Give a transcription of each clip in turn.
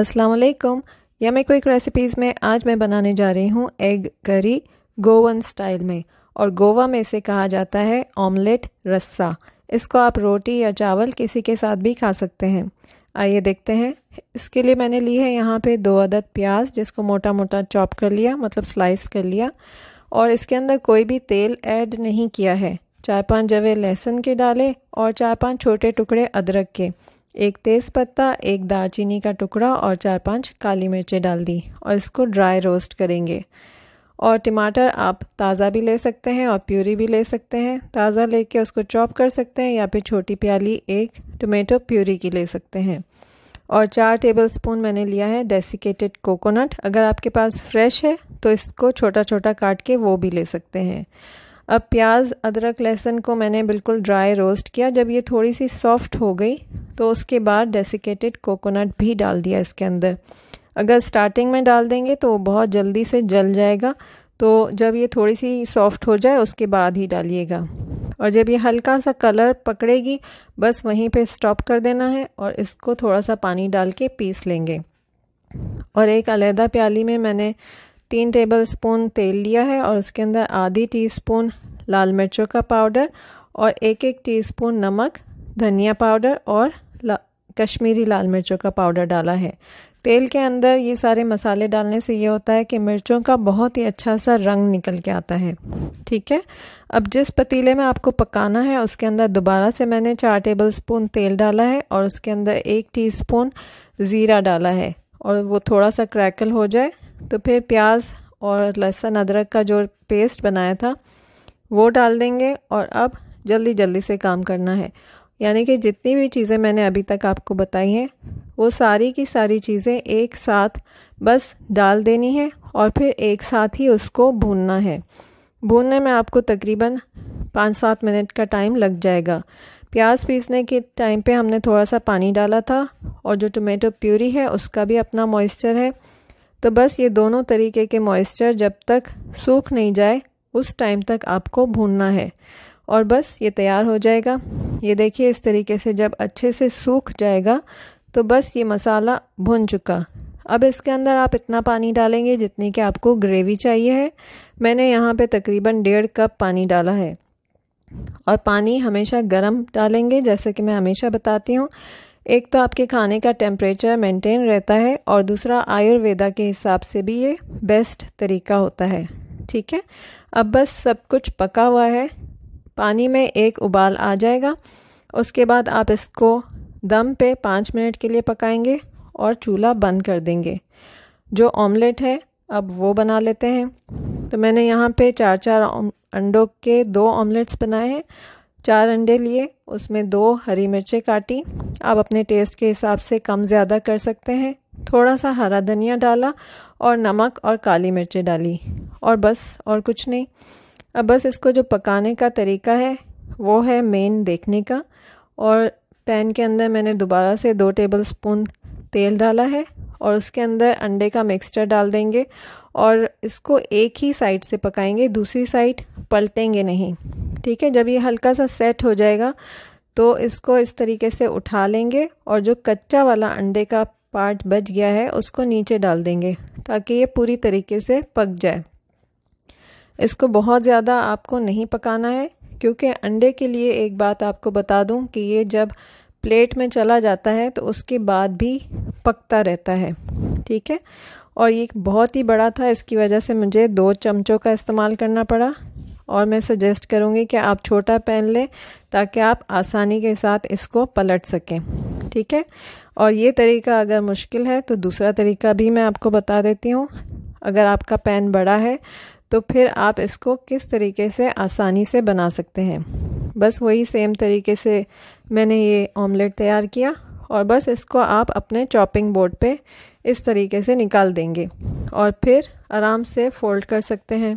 अस्सलाम मैं कोई रेसिपीज़ में आज मैं बनाने जा रही हूँ एग करी गोवन स्टाइल में और गोवा में इसे कहा जाता है ऑमलेट रस्सा इसको आप रोटी या चावल किसी के साथ भी खा सकते हैं आइए देखते हैं इसके लिए मैंने ली है यहाँ पे दो अदद प्याज जिसको मोटा मोटा चॉप कर लिया मतलब स्लाइस कर लिया और इसके अंदर कोई भी तेल ऐड नहीं किया है चार पाँच जवे लहसुन के डाले और चार पाँच छोटे टुकड़े अदरक के एक तेज़पत्ता एक दालचीनी का टुकड़ा और चार पांच काली मिर्चें डाल दी और इसको ड्राई रोस्ट करेंगे और टमाटर आप ताज़ा भी ले सकते हैं और प्यूरी भी ले सकते हैं ताज़ा लेके उसको चॉप कर सकते हैं या फिर छोटी प्याली एक टोमेटो प्यूरी की ले सकते हैं और चार टेबल स्पून मैंने लिया है डेसिकेटेड कोकोनट अगर आपके पास फ्रेश है तो इसको छोटा छोटा काट के वो भी ले सकते हैं अब प्याज अदरक लहसुन को मैंने बिल्कुल ड्राई रोस्ट किया जब ये थोड़ी सी सॉफ्ट हो गई तो उसके बाद डेसिकेटेड कोकोनट भी डाल दिया इसके अंदर अगर स्टार्टिंग में डाल देंगे तो बहुत जल्दी से जल जाएगा तो जब ये थोड़ी सी सॉफ्ट हो जाए उसके बाद ही डालिएगा और जब ये हल्का सा कलर पकड़ेगी बस वहीं पे स्टॉप कर देना है और इसको थोड़ा सा पानी डाल के पीस लेंगे और एक अलहदा प्याली में मैंने तीन टेबल स्पून तेल लिया है और उसके अंदर आधी टी स्पून लाल मिर्चों का पाउडर और एक एक स्पून नमक धनिया पाउडर और कश्मीरी लाल मिर्चों का पाउडर डाला है तेल के अंदर ये सारे मसाले डालने से ये होता है कि मिर्चों का बहुत ही अच्छा सा रंग निकल के आता है ठीक है अब जिस पतीले में आपको पकाना है उसके अंदर दोबारा से मैंने चार टेबल स्पून तेल डाला है और उसके अंदर एक स्पून ज़ीरा डाला है और वो थोड़ा सा क्रैकल हो जाए तो फिर प्याज और लहसुन अदरक का जो पेस्ट बनाया था वो डाल देंगे और अब जल्दी जल्दी से काम करना है यानी कि जितनी भी चीज़ें मैंने अभी तक आपको बताई हैं वो सारी की सारी चीज़ें एक साथ बस डाल देनी है और फिर एक साथ ही उसको भूनना है भूनने में आपको तकरीबन पाँच सात मिनट का टाइम लग जाएगा प्याज पीसने के टाइम पे हमने थोड़ा सा पानी डाला था और जो टोमेटो प्यूरी है उसका भी अपना मॉइस्चर है तो बस ये दोनों तरीके के मॉइस्चर जब तक सूख नहीं जाए उस टाइम तक आपको भूनना है और बस ये तैयार हो जाएगा ये देखिए इस तरीके से जब अच्छे से सूख जाएगा तो बस ये मसाला भुन चुका अब इसके अंदर आप इतना पानी डालेंगे जितनी कि आपको ग्रेवी चाहिए है मैंने यहाँ पे तकरीबन डेढ़ कप पानी डाला है और पानी हमेशा गर्म डालेंगे जैसे कि मैं हमेशा बताती हूँ एक तो आपके खाने का टेम्परेचर मेंटेन रहता है और दूसरा आयुर्वेदा के हिसाब से भी ये बेस्ट तरीका होता है ठीक है अब बस सब कुछ पका हुआ है पानी में एक उबाल आ जाएगा उसके बाद आप इसको दम पे पाँच मिनट के लिए पकाएंगे और चूल्हा बंद कर देंगे जो ऑमलेट है अब वो बना लेते हैं तो मैंने यहाँ पे चार चार अंडों के दो ऑमलेट्स बनाए हैं चार अंडे लिए उसमें दो हरी मिर्चें काटी आप अपने टेस्ट के हिसाब से कम ज़्यादा कर सकते हैं थोड़ा सा हरा धनिया डाला और नमक और काली मिर्चें डाली और बस और कुछ नहीं अब बस इसको जो पकाने का तरीका है वो है मेन देखने का और पैन के अंदर मैंने दोबारा से दो टेबल स्पून तेल डाला है और उसके अंदर अंडे का मिक्सचर डाल देंगे और इसको एक ही साइड से पकाएंगे दूसरी साइड पलटेंगे नहीं ठीक है जब ये हल्का सा सेट हो जाएगा तो इसको इस तरीके से उठा लेंगे और जो कच्चा वाला अंडे का पार्ट बच गया है उसको नीचे डाल देंगे ताकि ये पूरी तरीके से पक जाए इसको बहुत ज़्यादा आपको नहीं पकाना है क्योंकि अंडे के लिए एक बात आपको बता दूं कि ये जब प्लेट में चला जाता है तो उसके बाद भी पकता रहता है ठीक है और ये बहुत ही बड़ा था इसकी वजह से मुझे दो चमचों का इस्तेमाल करना पड़ा और मैं सजेस्ट करूँगी कि आप छोटा पैन लें ताकि आप आसानी के साथ इसको पलट सकें ठीक है और ये तरीका अगर मुश्किल है तो दूसरा तरीका भी मैं आपको बता देती हूँ अगर आपका पैन बड़ा है तो फिर आप इसको किस तरीके से आसानी से बना सकते हैं बस वही सेम तरीके से मैंने ये ऑमलेट तैयार किया और बस इसको आप अपने चॉपिंग बोर्ड पे इस तरीके से निकाल देंगे और फिर आराम से फोल्ड कर सकते हैं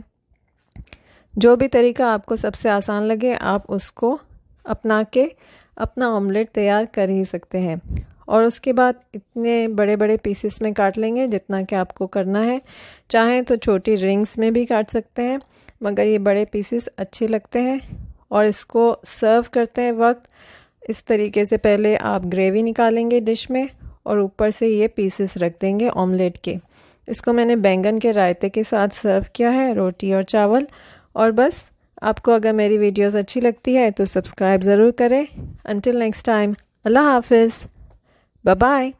जो भी तरीका आपको सबसे आसान लगे आप उसको अपना के अपना ऑमलेट तैयार कर ही सकते हैं और उसके बाद इतने बड़े बड़े पीसेस में काट लेंगे जितना कि आपको करना है चाहें तो छोटी रिंग्स में भी काट सकते हैं मगर ये बड़े पीसेस अच्छे लगते हैं और इसको सर्व करते हैं वक्त इस तरीके से पहले आप ग्रेवी निकालेंगे डिश में और ऊपर से ये पीसेस रख देंगे ऑमलेट के इसको मैंने बैंगन के रायते के साथ सर्व किया है रोटी और चावल और बस आपको अगर मेरी वीडियोस अच्छी लगती है तो सब्सक्राइब ज़रूर करें अंटिल नेक्स्ट टाइम अल्लाह हाफिज़ Bye bye.